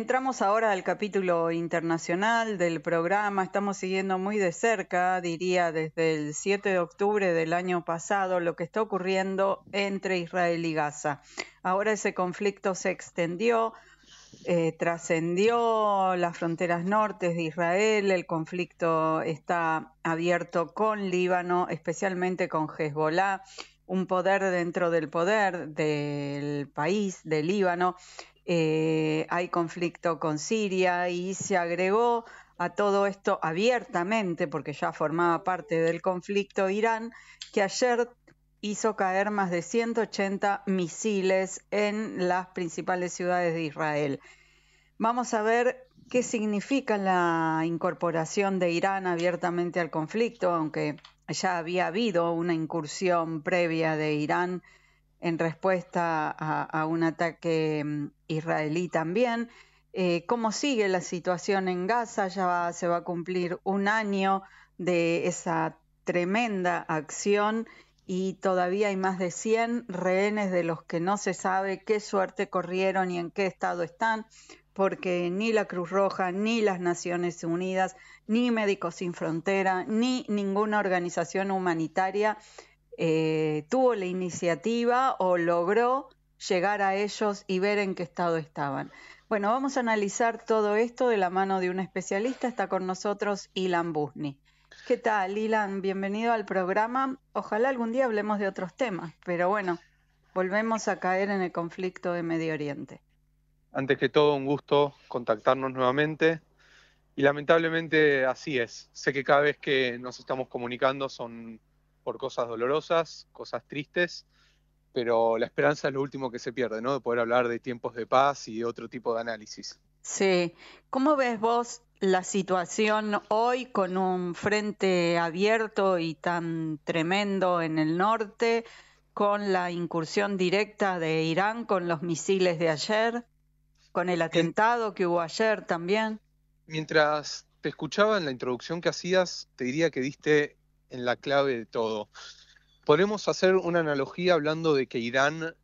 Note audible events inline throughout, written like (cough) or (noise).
Entramos ahora al capítulo internacional del programa. Estamos siguiendo muy de cerca, diría, desde el 7 de octubre del año pasado, lo que está ocurriendo entre Israel y Gaza. Ahora ese conflicto se extendió, eh, trascendió las fronteras nortes de Israel. El conflicto está abierto con Líbano, especialmente con Hezbollah un poder dentro del poder del país, del Líbano, eh, hay conflicto con Siria y se agregó a todo esto abiertamente, porque ya formaba parte del conflicto Irán, que ayer hizo caer más de 180 misiles en las principales ciudades de Israel. Vamos a ver qué significa la incorporación de Irán abiertamente al conflicto, aunque ya había habido una incursión previa de Irán en respuesta a, un ataque mm, israelí también. Eh, ¿Cómo sigue la situación en Gaza? Ya se va a cumplir un año de esa tremenda acción y todavía hay más de 100 rehenes de los que no se sabe qué suerte corrieron y en qué estado están, porque ni la Cruz Roja, ni las Naciones Unidas, ni Médicos Sin Frontera, ni ninguna organización humanitaria eh, tuvo la iniciativa o logró llegar a ellos y ver en qué estado estaban. Bueno, vamos a analizar todo esto de la mano de un especialista. Está con nosotros Ilan Busni. ¿Qué tal, Ilan? Bienvenido al programa. Ojalá algún día hablemos de otros temas, pero bueno, volvemos a caer en el conflicto de Medio Oriente. Antes que todo, un gusto contactarnos nuevamente. Y lamentablemente así es. Sé que cada vez que nos estamos comunicando son por cosas dolorosas, cosas tristes, pero la esperanza es lo último que se pierde, ¿no? De poder hablar de tiempos de paz y otro tipo de análisis. Sí. ¿Cómo ves vos la situación hoy con un frente abierto y tan tremendo en el norte, con la incursión directa de Irán, con los misiles de ayer, con el atentado que hubo ayer también? Mientras te escuchaba en la introducción que hacías, te diría que diste en la clave de todo. Podemos hacer una analogía hablando de que Irán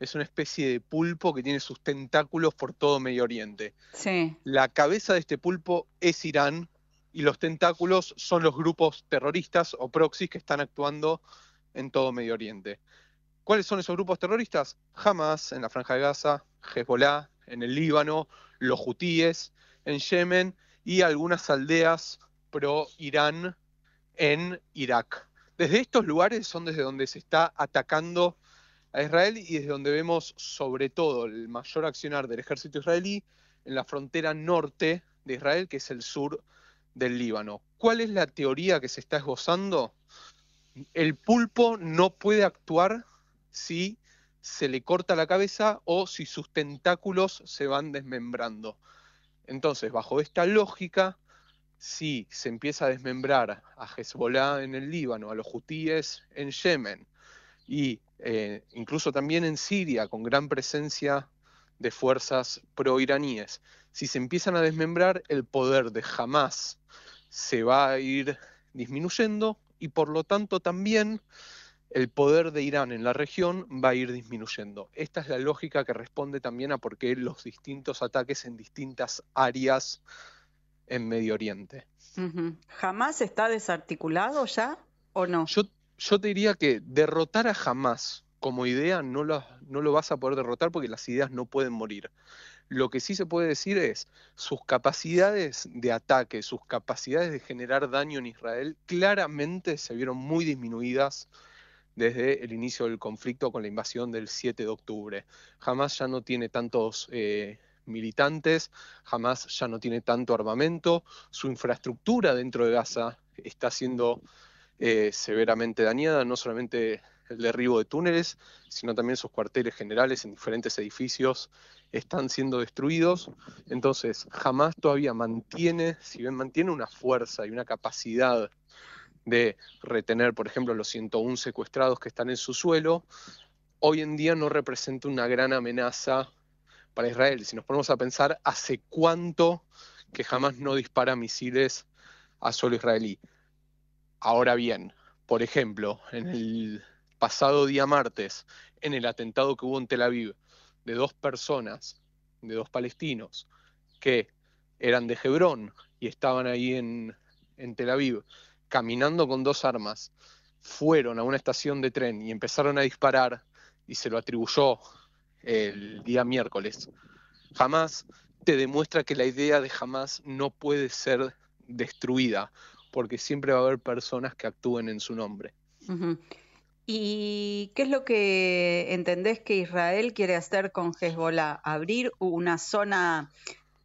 es una especie de pulpo que tiene sus tentáculos por todo Medio Oriente. Sí. La cabeza de este pulpo es Irán y los tentáculos son los grupos terroristas o proxies que están actuando en todo Medio Oriente. ¿Cuáles son esos grupos terroristas? Hamas en la Franja de Gaza, Hezbollah en el Líbano, los hutíes en Yemen y algunas aldeas pro-Irán en Irak. Desde estos lugares son desde donde se está atacando a Israel y desde donde vemos sobre todo el mayor accionar del ejército israelí en la frontera norte de Israel, que es el sur del Líbano. ¿Cuál es la teoría que se está esbozando? El pulpo no puede actuar si se le corta la cabeza o si sus tentáculos se van desmembrando. Entonces, bajo esta lógica, si se empieza a desmembrar a Hezbollah en el Líbano, a los hutíes en Yemen y eh, incluso también en Siria con gran presencia de fuerzas pro-iraníes. si se empiezan a desmembrar, el poder de Hamas se va a ir disminuyendo y por lo tanto también el poder de Irán en la región va a ir disminuyendo. Esta es la lógica que responde también a por qué los distintos ataques en distintas áreas en Medio Oriente. ¿Jamás está desarticulado ya o no? Yo, te diría que derrotar a jamás como idea no lo, vas a poder derrotar porque las ideas no pueden morir. Lo que sí se puede decir es, sus capacidades de ataque, sus capacidades de generar daño en Israel claramente se vieron muy disminuidas desde el inicio del conflicto con la invasión del 7 de octubre. Jamás ya no tiene tantos eh, militantes, jamás ya no tiene tanto armamento, su infraestructura dentro de Gaza está siendo eh, severamente dañada, no solamente el derribo de túneles, sino también sus cuarteles generales en diferentes edificios están siendo destruidos. Entonces, jamás todavía mantiene, si bien mantiene una fuerza y una capacidad de retener, por ejemplo, los 101 secuestrados que están en su suelo, hoy en día no representa una gran amenaza para Israel. Si nos ponemos a pensar, ¿hace cuánto que jamás no dispara misiles a solo israelí? Ahora bien, por ejemplo, en el pasado día martes, en el atentado que hubo en Tel Aviv, de dos personas, de dos palestinos, que eran de Hebrón y estaban ahí en Tel Aviv, caminando con dos armas, fueron a una estación de tren y empezaron a disparar y se lo atribuyó el día miércoles. Jamás te demuestra que la idea de jamás no puede ser destruida, porque siempre va a haber personas que actúen en su nombre. ¿Y qué es lo que entendés que Israel quiere hacer con Hezbollah? ¿Abrir una zona,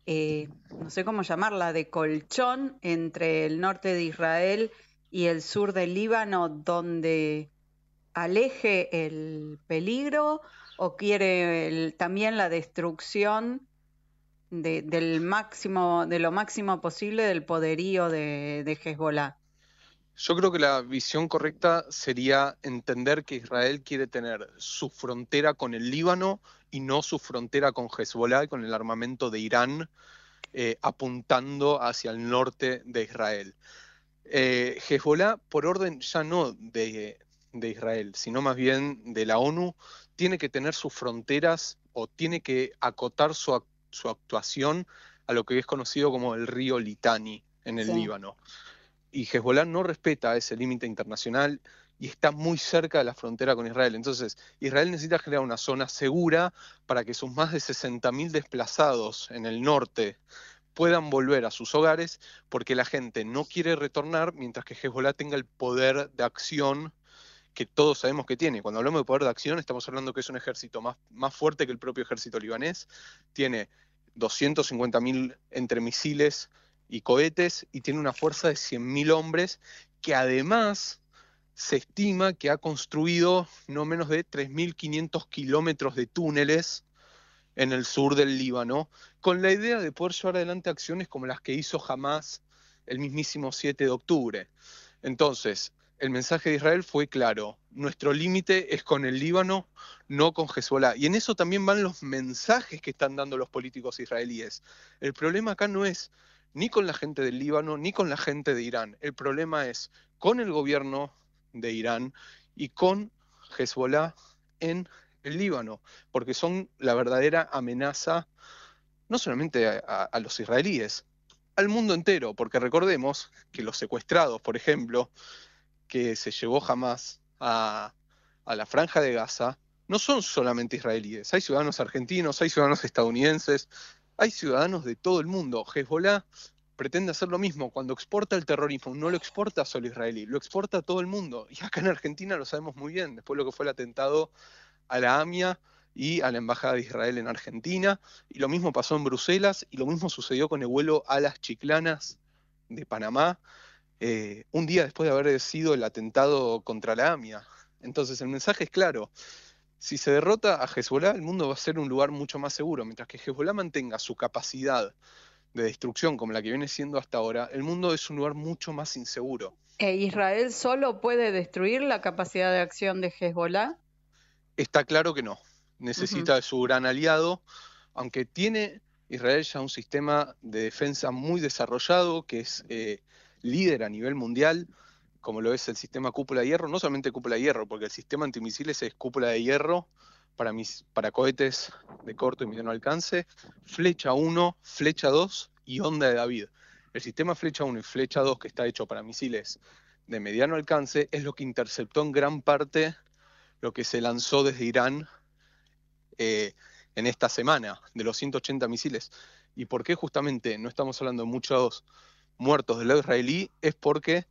eh, no sé cómo llamarla, de colchón entre el norte de Israel y el sur del Líbano, donde aleje el peligro? o quiere también la destrucción de, del máximo, de lo máximo posible del poderío de, de Yo creo que la visión correcta sería entender que Israel quiere tener su frontera con el Líbano y no su frontera con Hezbollah y con el armamento de Irán eh, apuntando hacia el norte de Israel. Eh, por orden ya no de Israel, sino más bien de la ONU, tiene que tener sus fronteras o tiene que acotar su, actuación a lo que es conocido como el río Litani en el Líbano. Y Hezbollah no respeta ese límite internacional y está muy cerca de la frontera con Israel. Entonces, Israel necesita crear una zona segura para que sus más de 60.000 desplazados en el norte puedan volver a sus hogares, porque la gente no quiere retornar mientras que Hezbollah tenga el poder de acción que todos sabemos que tiene. Cuando hablamos de poder de acción, estamos hablando que es un ejército más, más fuerte que el propio ejército libanés. Tiene 250.000 entre misiles y cohetes y tiene una fuerza de 100.000 hombres que además se estima que ha construido no menos de 3.500 kilómetros de túneles en el sur del Líbano, con la idea de poder llevar adelante acciones como las que hizo jamás el mismísimo 7 de octubre. Entonces, el mensaje de Israel fue claro, nuestro límite es con el Líbano, no con Hezbollah. Y en eso también van los mensajes que están dando los políticos israelíes. El problema acá no es ni con la gente del Líbano, ni con la gente de Irán. El problema es con el gobierno de Irán y con Hezbollah en el Líbano, porque son la verdadera amenaza no solamente a, a los israelíes, al mundo entero, porque recordemos que los secuestrados, por ejemplo, que se llevó jamás a, la franja de Gaza no son solamente israelíes, hay ciudadanos argentinos, hay ciudadanos estadounidenses, hay ciudadanos de todo el mundo. Hezbollah pretende hacer lo mismo, cuando exporta el terrorismo no lo exporta solo israelí, lo exporta a todo el mundo. Y acá en Argentina lo sabemos muy bien, después lo que fue el atentado a la AMIA y a la Embajada de Israel en Argentina, y lo mismo pasó en Bruselas, y lo mismo sucedió con el vuelo a las Chiclanas de Panamá, eh, un día después de haber sido el atentado contra la AMIA. Entonces el mensaje es claro, si se derrota a Hezbollah, el mundo va a ser un lugar mucho más seguro. Mientras que Hezbollah mantenga su capacidad de destrucción como la que viene siendo hasta ahora, el mundo es un lugar mucho más inseguro. ¿E ¿Israel solo puede destruir la capacidad de acción de Hezbollah? Está claro que no. Necesita de su gran aliado, aunque tiene Israel ya un sistema de defensa muy desarrollado, que es eh, líder a nivel mundial, como lo es el sistema cúpula de hierro, no solamente cúpula de hierro, porque el sistema antimisiles es cúpula de hierro para, mis, para cohetes de corto y mediano alcance, flecha 1, flecha 2 y onda de David. El sistema flecha 1 y flecha 2 que está hecho para misiles de mediano alcance es lo que interceptó en gran parte lo que se lanzó desde Irán eh, en esta semana de los 180 misiles. ¿Y por qué justamente no estamos hablando de muchos muertos del lado israelí es porque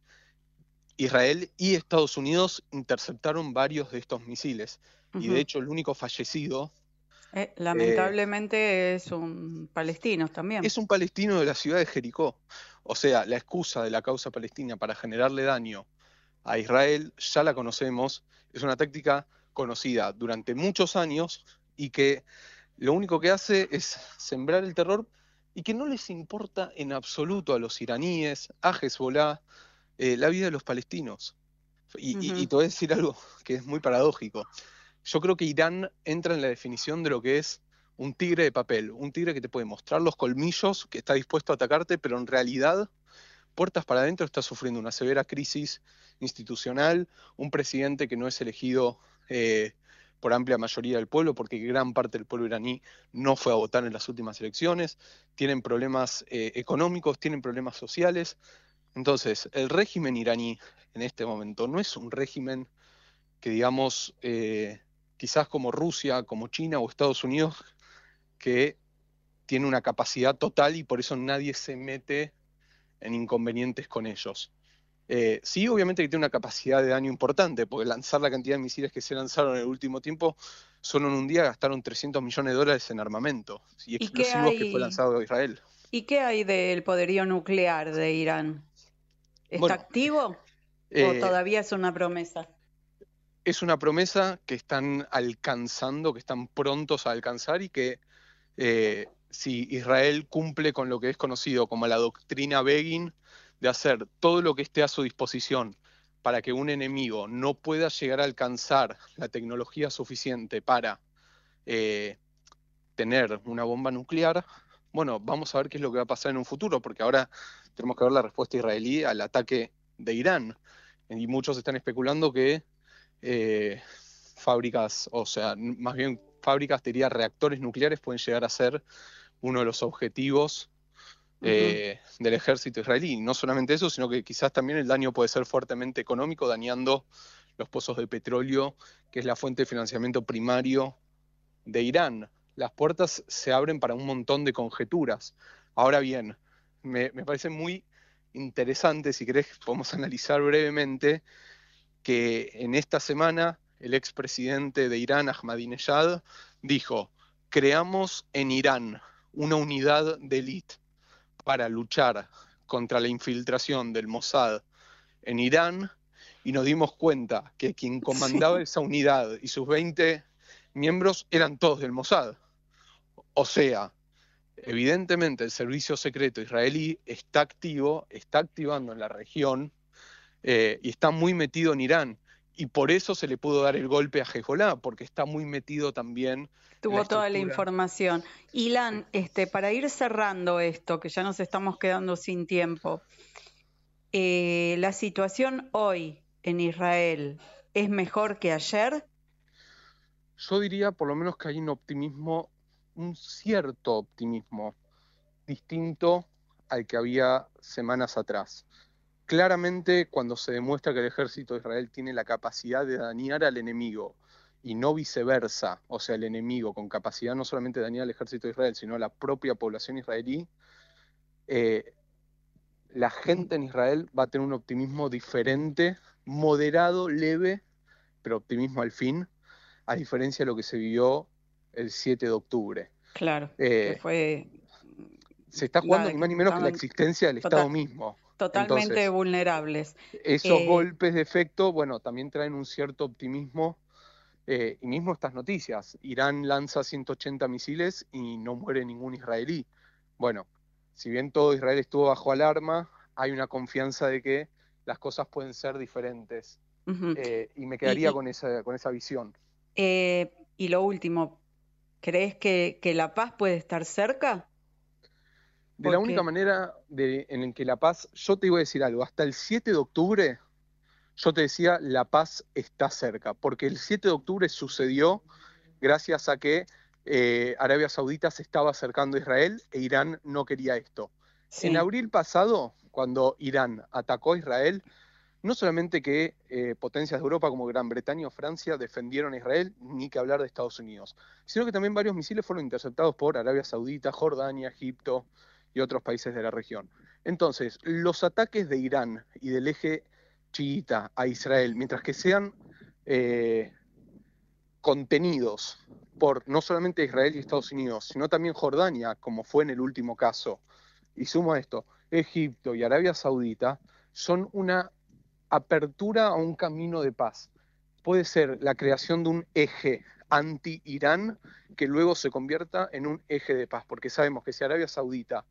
Israel y Estados Unidos interceptaron varios de estos misiles. Y de hecho el único fallecido... Eh, eh, lamentablemente es un palestino también. Es un palestino de la ciudad de Jericó. O sea, la excusa de la causa palestina para generarle daño a Israel ya la conocemos. Es una táctica conocida durante muchos años y que lo único que hace es sembrar el terror y que no les importa en absoluto a los iraníes, a Hezbollah, eh, la vida de los palestinos. Y, te voy a decir algo que es muy paradójico. Yo creo que Irán entra en la definición de lo que es un tigre de papel, un tigre que te puede mostrar los colmillos, que está dispuesto a atacarte, pero en realidad, puertas para adentro, está sufriendo una severa crisis institucional, un presidente que no es elegido eh, por amplia mayoría del pueblo, porque gran parte del pueblo iraní no fue a votar en las últimas elecciones, tienen problemas eh, económicos, tienen problemas sociales. Entonces, el régimen iraní en este momento no es un régimen que, digamos, eh, quizás como Rusia, como China o Estados Unidos, que tiene una capacidad total y por eso nadie se mete en inconvenientes con ellos. Eh, sí, obviamente que tiene una capacidad de daño importante, porque lanzar la cantidad de misiles que se lanzaron en el último tiempo, solo en un día gastaron 300 millones de dólares en armamento y explosivos que fue lanzado Israel. ¿Y qué hay del poderío nuclear de Irán? ¿Está activo o eh, todavía es una promesa? Es una promesa que están alcanzando, que están prontos a alcanzar y que eh, si Israel cumple con lo que es conocido como la doctrina Begin, de hacer todo lo que esté a su disposición para que un enemigo no pueda llegar a alcanzar la tecnología suficiente para eh, tener una bomba nuclear, bueno, vamos a ver qué es lo que va a pasar en un futuro, porque ahora tenemos que ver la respuesta israelí al ataque de Irán. Y muchos están especulando que eh, fábricas, o sea, más bien fábricas, diría reactores nucleares pueden llegar a ser uno de los objetivos eh, del ejército israelí. no solamente eso, sino que quizás también el daño puede ser fuertemente económico, dañando los pozos de petróleo, que es la fuente de financiamiento primario de Irán. Las puertas se abren para un montón de conjeturas. Ahora bien, me, me parece muy interesante, si querés, podemos (laughs) analizar brevemente que en esta semana el expresidente de Irán, Ahmadinejad, dijo, creamos en Irán una unidad de élite para luchar contra la infiltración del Mossad en Irán y nos dimos cuenta que quien (laughs) comandaba esa unidad y sus 20 miembros eran todos del Mossad. O sea, evidentemente el servicio secreto israelí está activo, está activando en la región eh, y está muy metido en Irán y por eso se le pudo dar el golpe a Hezbollah, porque está muy metido también. Tuvo toda la información. Ilan, este, para ir cerrando esto, que ya nos estamos quedando sin tiempo, eh, ¿la situación hoy en Israel es mejor que ayer? Yo diría por lo menos que hay un optimismo, un cierto optimismo, distinto al que había semanas atrás claramente cuando se demuestra que el ejército de Israel tiene la capacidad de dañar al enemigo y no viceversa, o sea, el enemigo con capacidad no solamente de dañar al ejército de Israel, sino a la propia población israelí, eh, la gente en Israel va a tener un optimismo diferente, moderado, leve, pero optimismo al fin, a diferencia de lo que se vivió el 7 de octubre. Claro, eh, fue... Se está jugando ni más ni menos que la existencia del Estado mismo. Totalmente vulnerables. Esos eh, golpes de efecto, bueno, también traen un cierto optimismo. Eh, y mismo estas noticias, Irán lanza 180 misiles y no muere ningún israelí. Bueno, si bien todo Israel estuvo bajo alarma, hay una confianza de que las cosas pueden ser diferentes. Eh, y me quedaría con, esa, con esa visión. y lo último, ¿crees que, que, la paz puede estar cerca? De la única manera de, en que La Paz, yo te iba a decir algo, hasta el 7 de octubre, yo te decía, La Paz está cerca, porque el 7 de octubre sucedió gracias a que eh, Arabia Saudita se estaba acercando a Israel e Irán no quería esto. En abril pasado, cuando Irán atacó a Israel, no solamente que eh, potencias de Europa como Gran Bretaña o Francia defendieron a Israel, ni que hablar de Estados Unidos, sino que también varios misiles fueron interceptados por Arabia Saudita, Jordania, Egipto, y otros países de la región. Entonces, los ataques de Irán y del eje chiita a Israel, mientras que sean eh, contenidos por no solamente Israel y Estados Unidos, sino también Jordania, como fue en el último caso, y sumo a esto, Egipto y Arabia Saudita, son una apertura a un camino de paz. Puede ser la creación de un eje anti-Irán que luego se convierta en un eje de paz, porque sabemos que si Arabia Saudita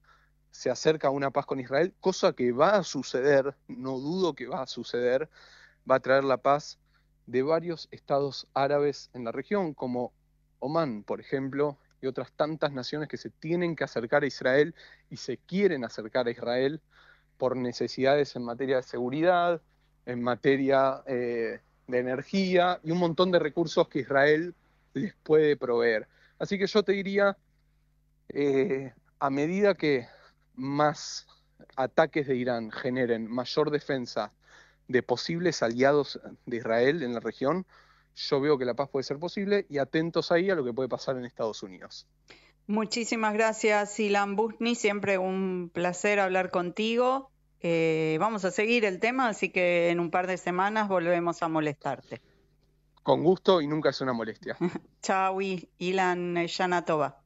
se acerca a una paz con Israel, cosa que va a suceder, no dudo que va a suceder, va a traer la paz de varios estados árabes en la región, como Omán, por ejemplo, y otras tantas naciones que se tienen que acercar a Israel y se quieren acercar a Israel por necesidades en materia de seguridad, en materia eh, de energía y un montón de recursos que Israel les puede proveer. Así que yo te diría, eh, a medida que más ataques de Irán generen mayor defensa de posibles aliados de Israel en la región, yo veo que la paz puede ser posible y atentos ahí a lo que puede pasar en Estados Unidos. Muchísimas gracias, Ilan Busni. Siempre un placer hablar contigo. Eh, vamos a seguir el tema, así que en un par de semanas volvemos a molestarte. Con gusto y nunca es una molestia. (laughs) Chau, Ilan Yanatova.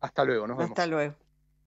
Hasta luego, Hasta luego.